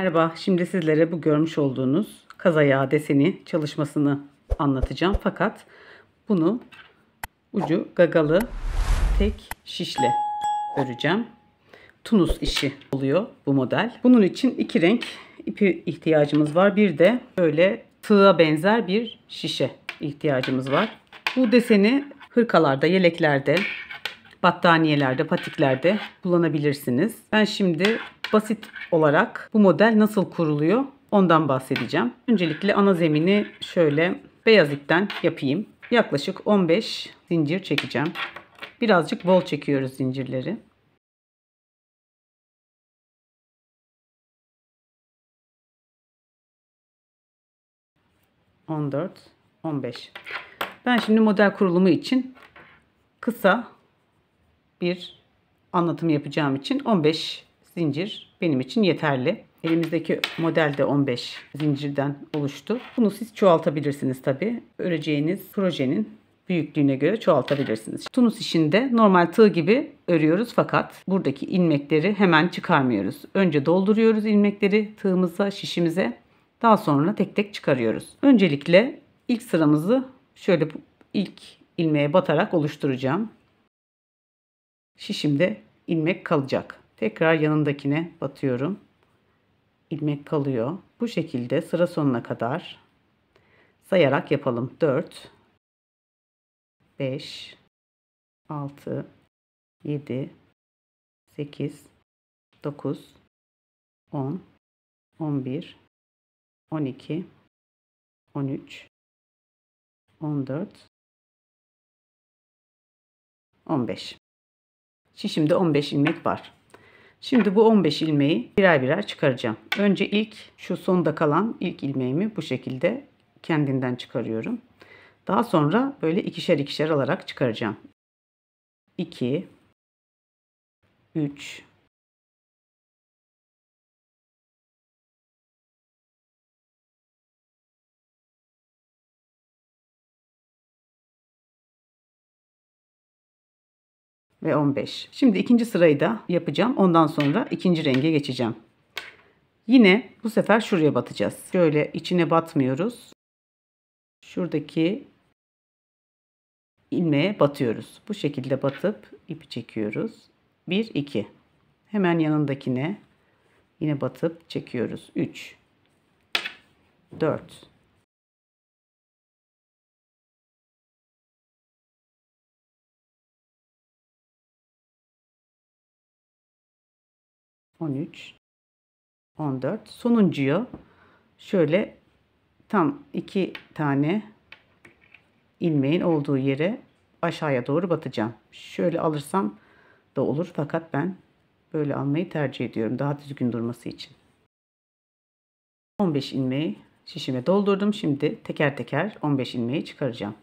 Merhaba, şimdi sizlere bu görmüş olduğunuz kaz ayağı deseni çalışmasını anlatacağım. Fakat bunu ucu gagalı tek şişle öreceğim. Tunus işi oluyor bu model. Bunun için iki renk ipi ihtiyacımız var. Bir de böyle tığa benzer bir şişe ihtiyacımız var. Bu deseni hırkalarda, yeleklerde, battaniyelerde, patiklerde kullanabilirsiniz. Ben şimdi basit olarak bu model nasıl kuruluyor ondan bahsedeceğim. Öncelikle ana zemini şöyle beyaz ipten yapayım. Yaklaşık 15 zincir çekeceğim. Birazcık bol çekiyoruz zincirleri. On dört, on beş. Ben şimdi model kurulumu için kısa bir anlatım yapacağım için 15 zincir benim için yeterli. Elimizdeki model de 15 zincirden oluştu. Bunu siz çoğaltabilirsiniz tabi. Öreceğiniz projenin büyüklüğüne göre çoğaltabilirsiniz. Tunus işinde normal tığ gibi örüyoruz fakat buradaki ilmekleri hemen çıkarmıyoruz. Önce dolduruyoruz ilmekleri tığımıza, şişimize. Daha sonra tek tek çıkarıyoruz. Öncelikle ilk sıramızı şöyle ilk ilmeğe batarak oluşturacağım. Şişimde ilmek kalacak. Tekrar yanındakine batıyorum. İlmek kalıyor. Bu şekilde sıra sonuna kadar sayarak yapalım. 4 5 6 7 8 9 10 11 12 13 14 15 şişimde 15 ilmek var. Şimdi bu 15 ilmeği birer birer çıkaracağım. Önce ilk şu sonda kalan ilk ilmeğimi bu şekilde kendinden çıkarıyorum. Daha sonra böyle ikişer ikişer alarak çıkaracağım. 2 3 ve 15. Şimdi ikinci sırayı da yapacağım. Ondan sonra ikinci renge geçeceğim. Yine bu sefer şuraya batacağız. Şöyle içine batmıyoruz. Şuradaki ilmeğe batıyoruz. Bu şekilde batıp ipi çekiyoruz. 1 2. Hemen yanındakine yine batıp çekiyoruz. 3 4 13, 14. Sonuncuyu şöyle tam iki tane ilmeğin olduğu yere aşağıya doğru batacağım. Şöyle alırsam da olur fakat ben böyle almayı tercih ediyorum daha düzgün durması için. 15 ilmeği şişime doldurdum. Şimdi teker teker 15 ilmeği çıkaracağım.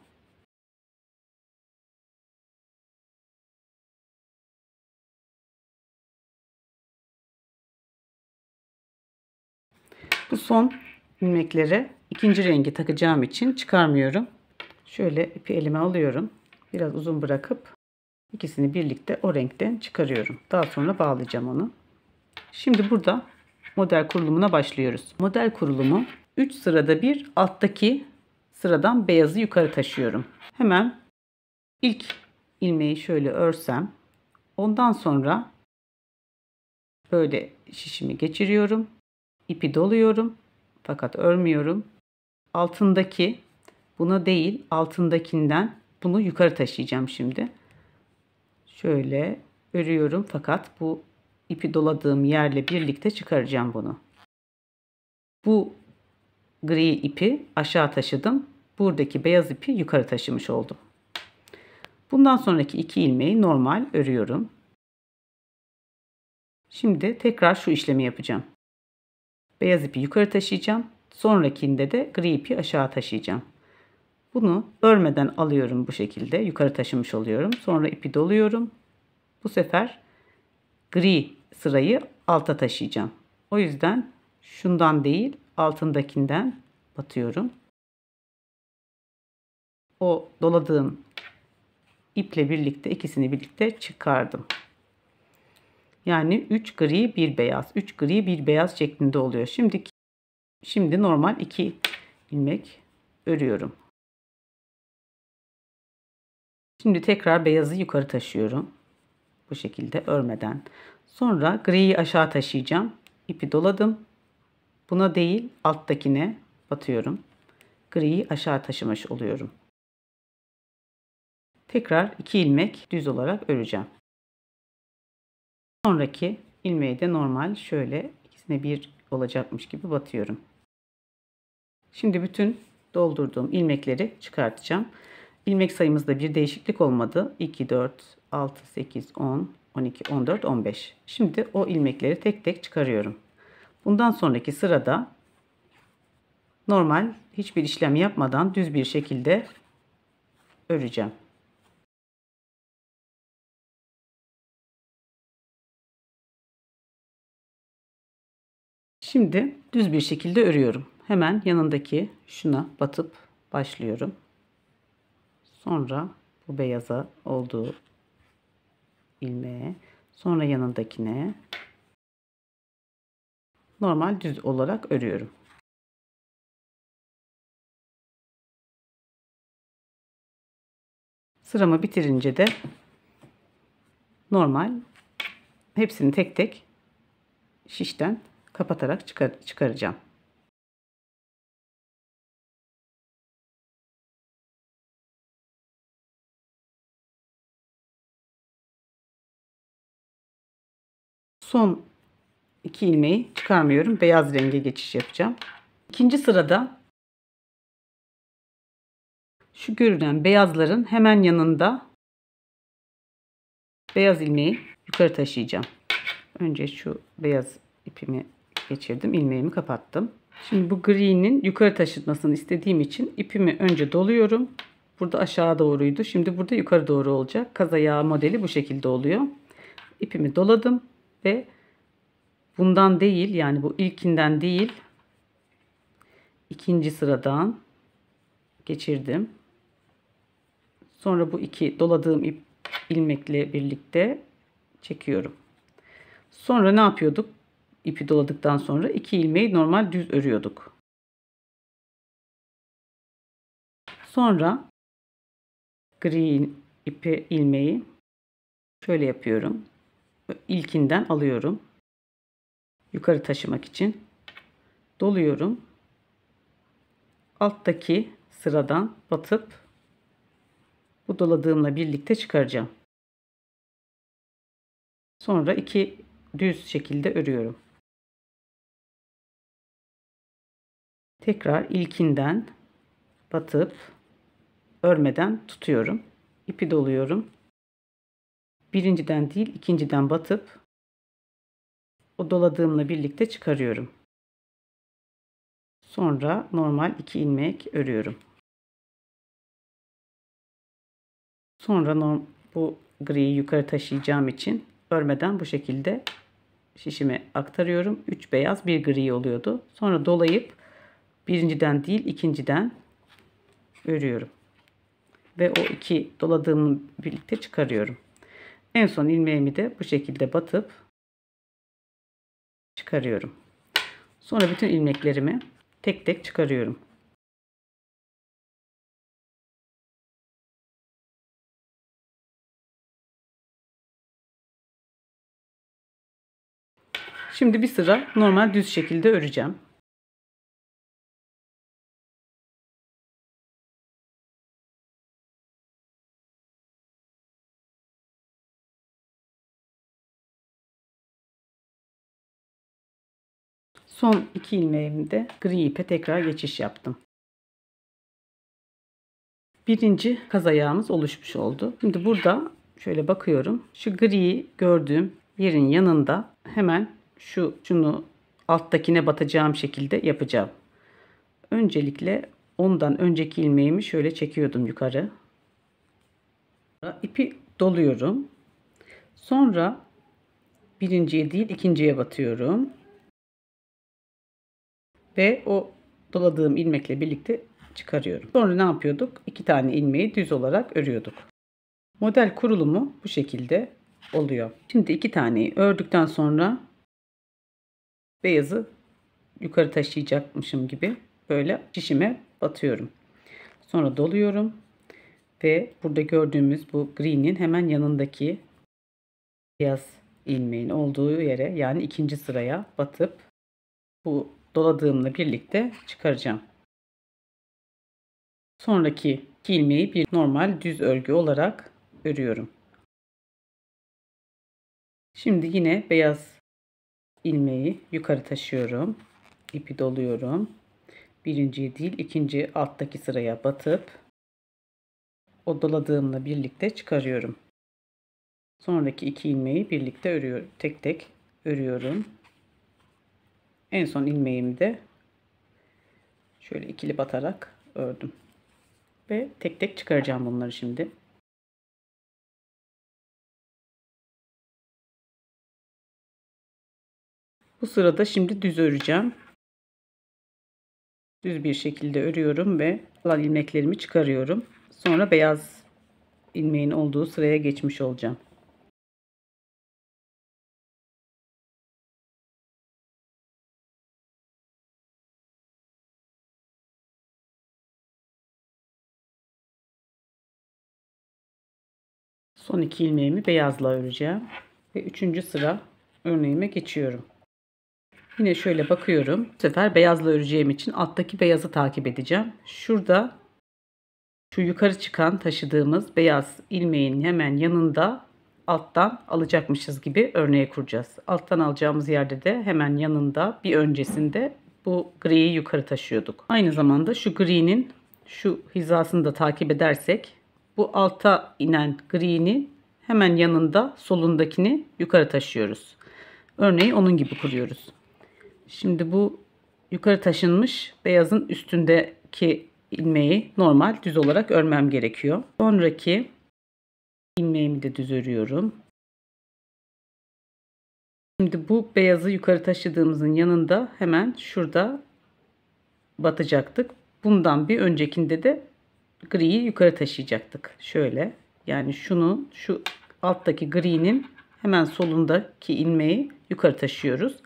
Bu son ilmekleri ikinci rengi takacağım için çıkarmıyorum. Şöyle ipi elime alıyorum. Biraz uzun bırakıp ikisini birlikte o renkten çıkarıyorum. Daha sonra bağlayacağım onu. Şimdi burada model kurulumuna başlıyoruz. Model kurulumu 3 sırada bir alttaki sıradan beyazı yukarı taşıyorum. Hemen ilk ilmeği şöyle örsem ondan sonra böyle şişimi geçiriyorum ipi doluyorum fakat örmüyorum. Altındaki buna değil altındakinden bunu yukarı taşıyacağım şimdi. Şöyle örüyorum fakat bu ipi doladığım yerle birlikte çıkaracağım bunu. Bu gri ipi aşağı taşıdım. Buradaki beyaz ipi yukarı taşımış oldum. Bundan sonraki iki ilmeği normal örüyorum. Şimdi tekrar şu işlemi yapacağım. Beyaz ipi yukarı taşıyacağım. Sonrakinde de gri ipi aşağı taşıyacağım. Bunu örmeden alıyorum bu şekilde. Yukarı taşımış oluyorum. Sonra ipi doluyorum. Bu sefer gri sırayı alta taşıyacağım. O yüzden şundan değil altındakinden batıyorum. O doladığım iple birlikte ikisini birlikte çıkardım. Yani 3 gri 1 beyaz. 3 gri 1 beyaz şeklinde oluyor. Şimdi, şimdi normal 2 ilmek örüyorum. Şimdi tekrar beyazı yukarı taşıyorum. Bu şekilde örmeden. Sonra griyi aşağı taşıyacağım. İpi doladım. Buna değil alttakine batıyorum. Griyi aşağı taşımış oluyorum. Tekrar 2 ilmek düz olarak öreceğim. Sonraki ilmeği de normal şöyle ikisine bir olacakmış gibi batıyorum. Şimdi bütün doldurduğum ilmekleri çıkartacağım. İlmek sayımızda bir değişiklik olmadı. 2, 4, 6, 8, 10, 12, 14, 15. Şimdi o ilmekleri tek tek çıkarıyorum. Bundan sonraki sırada normal hiçbir işlem yapmadan düz bir şekilde öreceğim. Şimdi düz bir şekilde örüyorum. Hemen yanındaki şuna batıp başlıyorum. Sonra bu beyaza olduğu ilmeğe, sonra yanındakine normal düz olarak örüyorum. Sıramı bitirince de normal hepsini tek tek şişten kapatarak çıkar çıkaracağım. Son iki ilmeği çıkarmıyorum. Beyaz renge geçiş yapacağım. İkinci sırada şu görünen beyazların hemen yanında beyaz ilmeği yukarı taşıyacağım. Önce şu beyaz ipimi geçirdim. ilmeğimi kapattım. Şimdi bu gri'nin yukarı taşıtmasını istediğim için ipimi önce doluyorum. Burada aşağı doğruydu. Şimdi burada yukarı doğru olacak. Kaz ayağı modeli bu şekilde oluyor. İpimi doladım ve bundan değil yani bu ilkinden değil ikinci sıradan geçirdim. Sonra bu iki doladığım ip ilmekle birlikte çekiyorum. Sonra ne yapıyorduk? ipi doladıktan sonra iki ilmeği normal düz örüyorduk. Sonra gri ipi ilmeği şöyle yapıyorum. İlkinden alıyorum. Yukarı taşımak için doluyorum. Alttaki sıradan batıp bu doladığımla birlikte çıkaracağım. Sonra iki düz şekilde örüyorum. tekrar ilkinden batıp örmeden tutuyorum. İpi doluyorum. Birinciden değil ikinciden batıp o doladığımla birlikte çıkarıyorum. Sonra normal 2 ilmek örüyorum. Sonra bu griyi yukarı taşıyacağım için örmeden bu şekilde şişime aktarıyorum. 3 beyaz bir gri oluyordu. Sonra dolayıp Birinciden değil ikinciden örüyorum. Ve o iki doladığımı birlikte çıkarıyorum. En son ilmeğimi de bu şekilde batıp çıkarıyorum. Sonra bütün ilmeklerimi tek tek çıkarıyorum. Şimdi bir sıra normal düz şekilde öreceğim. Son iki ilmeğimde gri ipe tekrar geçiş yaptım. Birinci kaz ayağımız oluşmuş oldu. Şimdi burada şöyle bakıyorum. Şu griyi gördüğüm yerin yanında hemen şu şunu alttakine batacağım şekilde yapacağım. Öncelikle ondan önceki ilmeğimi şöyle çekiyordum yukarı. İpi doluyorum. Sonra birinciye değil ikinciye batıyorum ve o doladığım ilmekle birlikte çıkarıyorum. Sonra ne yapıyorduk? İki tane ilmeği düz olarak örüyorduk. Model kurulumu bu şekilde oluyor. Şimdi iki taneyi ördükten sonra beyazı yukarı taşıyacakmışım gibi böyle şişime batıyorum. Sonra doluyorum ve burada gördüğümüz bu green'in hemen yanındaki beyaz ilmeğin olduğu yere yani ikinci sıraya batıp bu doladığımla birlikte çıkaracağım. Sonraki ilmeği bir normal düz örgü olarak örüyorum. Şimdi yine beyaz ilmeği yukarı taşıyorum. İpi doluyorum. Birinciye değil ikinci alttaki sıraya batıp o doladığımla birlikte çıkarıyorum. Sonraki iki ilmeği birlikte örüyorum. Tek tek örüyorum. En son ilmeğimi de şöyle ikili batarak ördüm. Ve tek tek çıkaracağım bunları şimdi. Bu sırada şimdi düz öreceğim. Düz bir şekilde örüyorum ve kalan ilmeklerimi çıkarıyorum. Sonra beyaz ilmeğin olduğu sıraya geçmiş olacağım. Son iki ilmeğimi beyazla öreceğim. Ve üçüncü sıra örneğime geçiyorum. Yine şöyle bakıyorum. Bu sefer beyazla öreceğim için alttaki beyazı takip edeceğim. Şurada şu yukarı çıkan taşıdığımız beyaz ilmeğin hemen yanında alttan alacakmışız gibi örneği kuracağız. Alttan alacağımız yerde de hemen yanında bir öncesinde bu griyi yukarı taşıyorduk. Aynı zamanda şu griyinin şu hizasını da takip edersek bu alta inen gri'ni hemen yanında solundakini yukarı taşıyoruz. Örneği onun gibi kuruyoruz. Şimdi bu yukarı taşınmış beyazın üstündeki ilmeği normal düz olarak örmem gerekiyor. Sonraki ilmeğimi de düz örüyorum. Şimdi bu beyazı yukarı taşıdığımızın yanında hemen şurada batacaktık. Bundan bir öncekinde de griyi yukarı taşıyacaktık. Şöyle yani şunu şu alttaki griyinin hemen solundaki ilmeği yukarı taşıyoruz.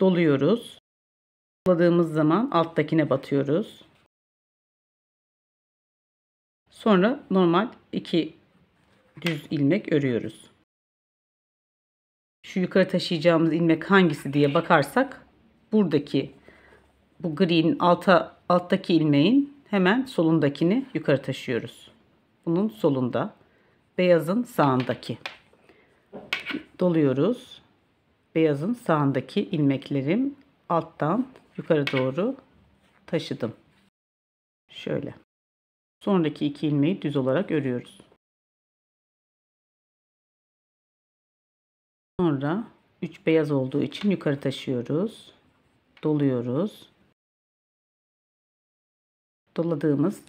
Doluyoruz. Doladığımız zaman alttakine batıyoruz. Sonra normal iki düz ilmek örüyoruz. Şu yukarı taşıyacağımız ilmek hangisi diye bakarsak buradaki bu green alta alttaki ilmeğin hemen solundakini yukarı taşıyoruz. Bunun solunda. Beyazın sağındaki. Doluyoruz. Beyazın sağındaki ilmeklerim alttan yukarı doğru taşıdım. Şöyle. Sonraki iki ilmeği düz olarak örüyoruz. Sonra 3 beyaz olduğu için yukarı taşıyoruz. Doluyoruz doladığımız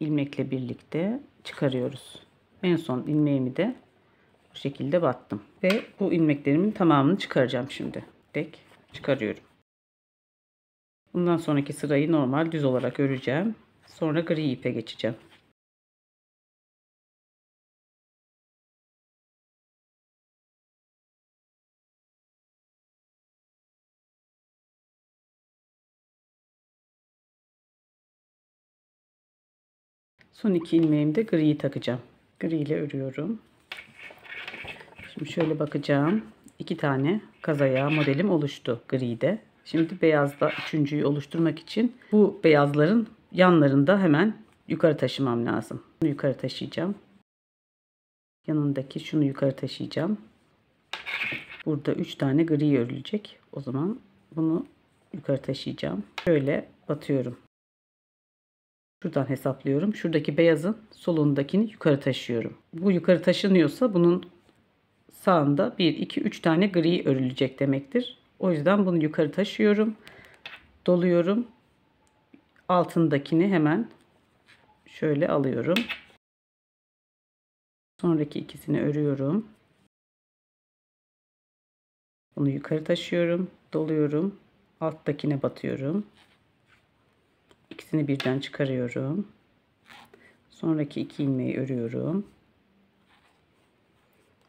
ilmekle birlikte çıkarıyoruz. En son ilmeğimi de bu şekilde battım. Ve bu ilmeklerimin tamamını çıkaracağım şimdi. Tek çıkarıyorum. Bundan sonraki sırayı normal düz olarak öreceğim. Sonra gri ipe geçeceğim. Son iki ilmeğimde griyi takacağım. Gri ile örüyorum. Şimdi şöyle bakacağım. İki tane kaz ayağı modelim oluştu gride. Şimdi beyazda üçüncüyü oluşturmak için bu beyazların yanlarında hemen yukarı taşımam lazım. Bunu yukarı taşıyacağım. Yanındaki şunu yukarı taşıyacağım. Burada üç tane gri örülecek. O zaman bunu yukarı taşıyacağım. Şöyle batıyorum. Şuradan hesaplıyorum. Şuradaki beyazın solundakini yukarı taşıyorum. Bu yukarı taşınıyorsa bunun sağında 1, 2, 3 tane gri örülecek demektir. O yüzden bunu yukarı taşıyorum. Doluyorum. Altındakini hemen şöyle alıyorum. Sonraki ikisini örüyorum. Bunu yukarı taşıyorum. Doluyorum. Alttakine batıyorum. İkisini birden çıkarıyorum. Sonraki iki ilmeği örüyorum.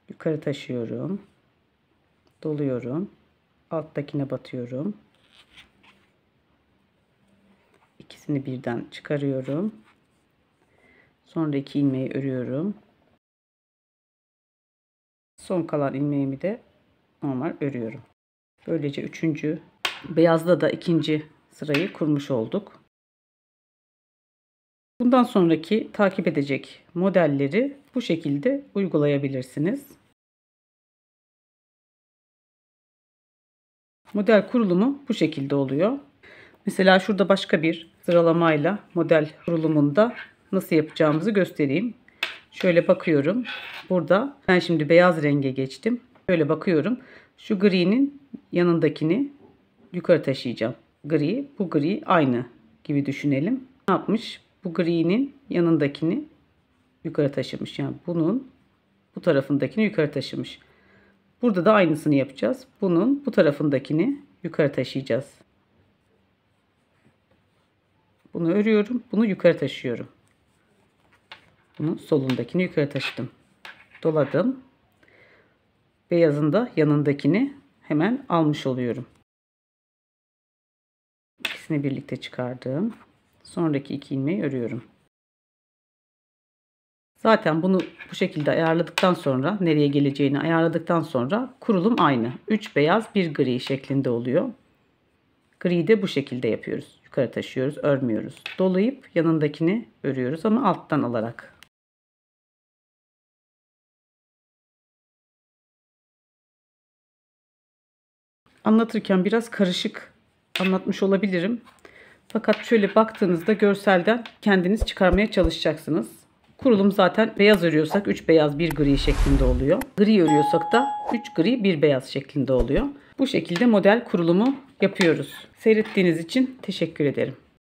Yukarı taşıyorum. Doluyorum. Alttakine batıyorum. İkisini birden çıkarıyorum. Sonra iki ilmeği örüyorum. Son kalan ilmeğimi de normal örüyorum. Böylece üçüncü beyazda da ikinci sırayı kurmuş olduk. Bundan sonraki takip edecek modelleri bu şekilde uygulayabilirsiniz. Model kurulumu bu şekilde oluyor. Mesela şurada başka bir sıralamayla model kurulumunda nasıl yapacağımızı göstereyim. Şöyle bakıyorum. Burada ben şimdi beyaz renge geçtim. Şöyle bakıyorum. Şu gri'nin yanındakini yukarı taşıyacağım. Gri, bu gri aynı gibi düşünelim. Ne yapmış? bu gri'nin yanındakini yukarı taşımış. Yani bunun bu tarafındakini yukarı taşımış. Burada da aynısını yapacağız. Bunun bu tarafındakini yukarı taşıyacağız. Bunu örüyorum. Bunu yukarı taşıyorum. Bunun solundakini yukarı taşıdım. Doladım. Beyazın da yanındakini hemen almış oluyorum. İkisini birlikte çıkardım sonraki iki ilmeği örüyorum. Zaten bunu bu şekilde ayarladıktan sonra nereye geleceğini ayarladıktan sonra kurulum aynı. 3 beyaz 1 gri şeklinde oluyor. Griyi de bu şekilde yapıyoruz. Yukarı taşıyoruz örmüyoruz. Dolayıp yanındakini örüyoruz ama alttan alarak anlatırken biraz karışık anlatmış olabilirim. Fakat şöyle baktığınızda görselden kendiniz çıkarmaya çalışacaksınız. Kurulum zaten beyaz örüyorsak 3 beyaz 1 gri şeklinde oluyor. Gri örüyorsak da 3 gri 1 beyaz şeklinde oluyor. Bu şekilde model kurulumu yapıyoruz. Seyrettiğiniz için teşekkür ederim.